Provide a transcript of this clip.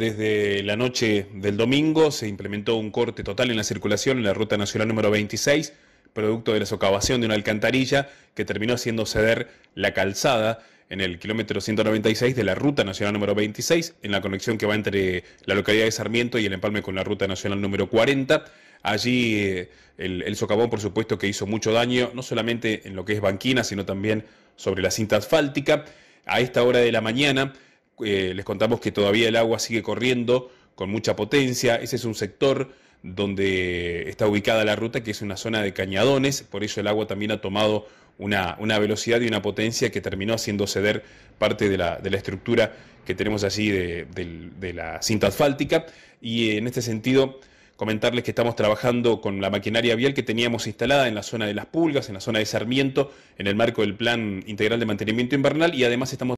desde la noche del domingo se implementó un corte total en la circulación en la ruta nacional número 26, producto de la socavación de una alcantarilla que terminó haciendo ceder la calzada en el kilómetro 196 de la ruta nacional número 26, en la conexión que va entre la localidad de Sarmiento y el empalme con la ruta nacional número 40. Allí eh, el, el, socavón, por supuesto, que hizo mucho daño, no solamente en lo que es banquina, sino también sobre la cinta asfáltica. A esta hora de la mañana eh, les contamos que todavía el agua sigue corriendo con mucha potencia. Ese es un sector donde está ubicada la ruta, que es una zona de cañadones, por eso el agua también ha tomado una, una velocidad y una potencia que terminó haciendo ceder parte de la, estructura que tenemos allí de, de la cinta asfáltica. Y eh, en este sentido, comentarles que estamos trabajando con la maquinaria vial que teníamos instalada en la zona de Las Pulgas, en la zona de Sarmiento, en el marco del Plan Integral de Mantenimiento Invernal y además estamos